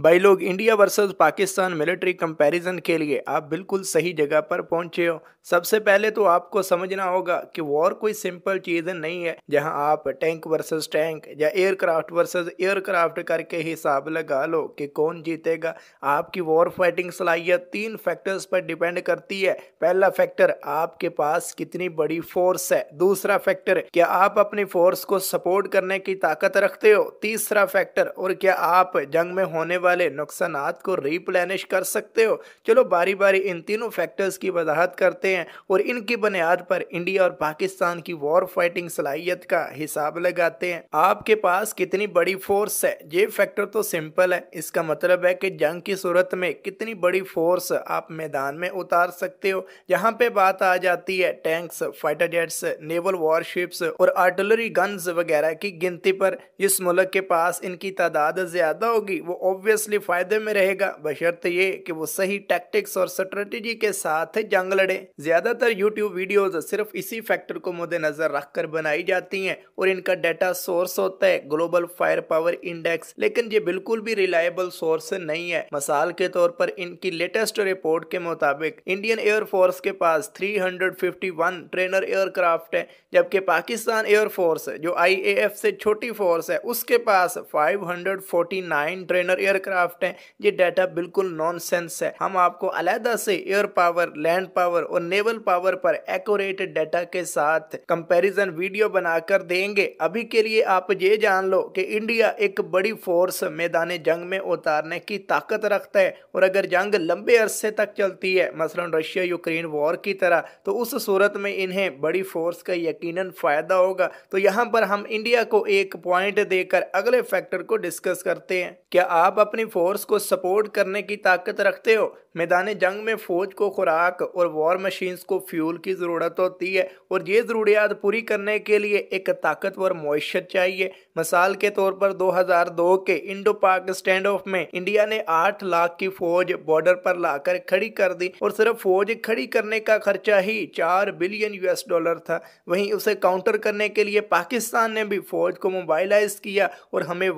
भाई लोग India versus Pakistan military comparison के लिए आप बिल्कुल सही जगह पर पहुंचे हो सबसे पहले तो आपको समझना होगा कि वॉर कोई सिंपल चीज़ नहीं है जहां आप टैंक वर्सेस टैंक या एयरक्राफ्ट वर्सेस एयरक्राफ्ट करके हिसाब लगा लो कि कौन जीतेगा आपकी वॉर फाइटिंग सलाहियत तीन फैक्टर्स पर डिपेंड करती है पहला फैक्टर आपके पास कितनी बड़ी फोर्स है दूसरा फैक्टर क्या आप अपनी फोर्स को सपोर्ट करने की ताकत रखते हो तीसरा फैक्टर और क्या आप जंग में होने वाले वाले नुकसान को रिप्लेनिश कर सकते हो चलो बारी बारी इन तीनों फैक्टर्स की वजाहत करते हैं और इनकी बुनियाद पर इंडिया और पाकिस्तान की वॉर फाइटिंग सलाहियत का हिसाब लगाते हैं आपके पास कितनी बड़ी फोर्स है ये फैक्टर तो सिंपल है इसका मतलब है कि जंग की सूरत में कितनी बड़ी फोर्स आप मैदान में उतार सकते हो यहाँ पे बात आ जाती है tanks fighter jets naval warships और आर्टिलरी गन्स वगैरह की गिनती पर जिस मुल्क के पास इनकी तादाद ज्यादा होगी वो ऑब्वियस ऑब्वियसली फायदे में रहेगा बशर्त ये कि वो सही टैक्टिक्स और स्ट्रेटेजी के साथ जंग लड़े ज्यादातर यूट्यूब वीडियोस सिर्फ इसी फैक्टर को मद्देनजर रखकर बनाई जाती हैं और इनका डाटा सोर्स होता है ग्लोबल फायर पावर इंडेक्स लेकिन ये बिल्कुल भी रिलायबल सोर्स नहीं है मिसाल के तौर पर इनकी लेटेस्ट रिपोर्ट के मुताबिक इंडियन एयरफोर्स के पास 351 ट्रेनर एयरक्राफ्ट है जबकि पाकिस्तान एयरफोर्स जो आईएएफ से छोटी फोर्स है उसके पास 549 ट्रेनर एयर एयरक्राफ्ट हैं ये डाटा बिल्कुल नॉनसेंस है हम आपको अलहदा से एयर पावर लैंड पावर और नेवल पावर पर एक्यूरेट डाटा के साथ कंपैरिजन वीडियो बनाकर देंगे अभी के लिए आप ये जान लो कि इंडिया एक बड़ी फोर्स मैदान जंग में उतारने की ताकत रखता है और अगर जंग लंबे अरसे तक चलती है मसलन रशिया यूक्रेन वॉर की तरह तो उस सूरत में इन्हें बड़ी फोर्स का यकीन फ़ायदा होगा तो यहाँ पर हम इंडिया को एक पॉइंट देकर अगले फैक्टर को डिस्कस करते हैं क्या आप अपनी फोर्स को सपोर्ट करने की ताकत रखते हो मैदान जंग में फ़ौज को खुराक और वॉर मशीन्स को फ्यूल की ज़रूरत होती है और ये ज़रूरियात पूरी करने के लिए एक ताकतवर मैशत चाहिए मिसाल के तौर पर 2002 के इंडो पाक स्टैंड ऑफ में इंडिया ने 8 लाख की फ़ौज बॉर्डर पर लाकर खड़ी कर दी और सिर्फ फ़ौज खड़ी करने का खर्चा ही चार बिलियन यूएस डॉलर था वहीं उसे काउंटर करने के लिए पाकिस्तान ने भी फ़ौज को मोबाइलाइज किया और हमें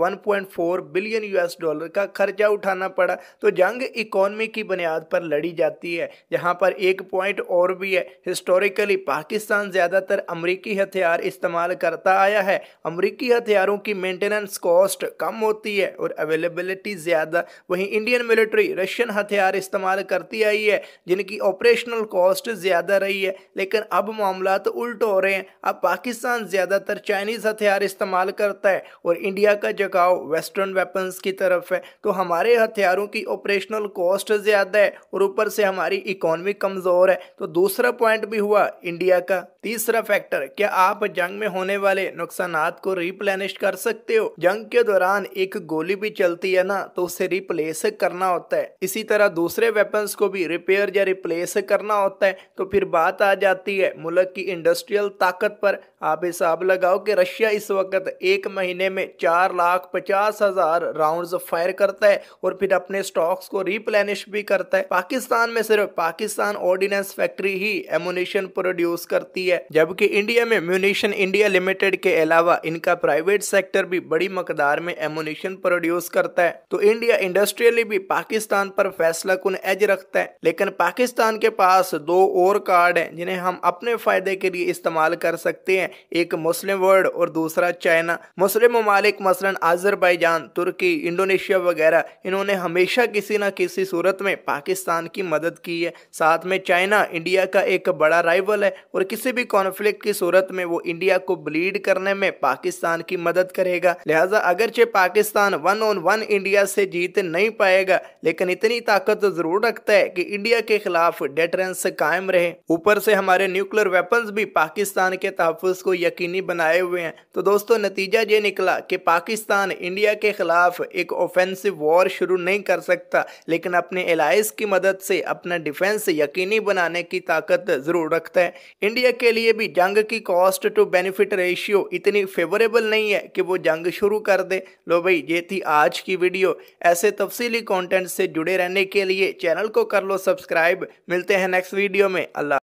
फोर बिलियन यूएस डॉलर का खर्चा उठाना पड़ा तो जंग इकॉनमी की बुनियाद बुनियाद पर लड़ी जाती है यहाँ पर एक पॉइंट और भी है हिस्टोरिकली पाकिस्तान ज़्यादातर अमरीकी हथियार इस्तेमाल करता आया है अमरीकी हथियारों की मेंटेनेंस कॉस्ट कम होती है और अवेलेबिलिटी ज़्यादा वहीं इंडियन मिलिट्री रशियन हथियार इस्तेमाल करती आई है जिनकी ऑपरेशनल कॉस्ट ज़्यादा रही है लेकिन अब मामला तो उल्ट हो रहे हैं अब पाकिस्तान ज़्यादातर चाइनीज़ हथियार इस्तेमाल करता है और इंडिया का जगाव वेस्टर्न वेपन्स की तरफ है तो हमारे हथियारों की ऑपरेशनल कॉस्ट ज़्यादा है और ऊपर से हमारी इकोनॉमी कमज़ोर है तो दूसरा पॉइंट भी हुआ इंडिया का तीसरा फैक्टर क्या आप जंग में होने वाले नुकसान को रिप्लेनिश कर सकते हो जंग के दौरान एक गोली भी चलती है ना तो उसे रिप्लेस करना होता है इसी तरह दूसरे वेपन्स को भी रिपेयर या रिप्लेस करना होता है तो फिर बात आ जाती है मुल्क की इंडस्ट्रियल ताकत पर आप हिसाब लगाओ कि रशिया इस वक्त एक महीने में चार लाख पचास हजार राउंड फायर करता है और फिर अपने स्टॉक्स को रिप्लेनिश भी कर करता है पाकिस्तान में सिर्फ पाकिस्तान ऑर्डिनेंस फैक्ट्री ही एमुनेशन प्रोड्यूस करती है जबकि इंडिया में म्यूनिशन इंडिया लिमिटेड के अलावा इनका प्राइवेट सेक्टर भी बड़ी मकदार में एमुनेशन प्रोड्यूस करता है तो इंडिया इंडस्ट्रियली भी पाकिस्तान पर फैसला कुन एज रखता है लेकिन पाकिस्तान के पास दो और कार्ड है जिन्हें हम अपने फायदे के लिए इस्तेमाल कर सकते हैं एक मुस्लिम वर्ल्ड और दूसरा चाइना मुस्लिम ममालिक मसलन आजरबाईजान तुर्की इंडोनेशिया वगैरह इन्होंने हमेशा किसी न किसी सूरत में पाकिस्तान की मदद की है साथ में चाइना इंडिया का एक बड़ा राइवल है और किसी भी कॉन्फ्लिक्ट की सूरत में वो इंडिया को ब्लीड करने में पाकिस्तान की मदद करेगा लिहाजा अगरचे Pakistan one on one India से जीत नहीं पाएगा लेकिन इतनी ताकत जरूर रखता है कि इंडिया के खिलाफ डेटरेंस कायम रहे ऊपर से हमारे न्यूक्लियर वेपन भी पाकिस्तान के तहफ़ को यकीनी बनाए हुए हैं तो दोस्तों नतीजा ये निकला कि पाकिस्तान इंडिया के खिलाफ एक ऑफेंसिव वॉर शुरू नहीं कर सकता लेकिन अपने एलाइज डिवाइस की मदद से अपना डिफेंस यकीनी बनाने की ताकत जरूर रखता है इंडिया के लिए भी जंग की कॉस्ट टू बेनिफिट रेशियो इतनी फेवरेबल नहीं है कि वो जंग शुरू कर दे लो भाई ये थी आज की वीडियो ऐसे तफसीली कॉन्टेंट से जुड़े रहने के लिए चैनल को कर लो सब्सक्राइब मिलते हैं नेक्स्ट वीडियो में अल्लाह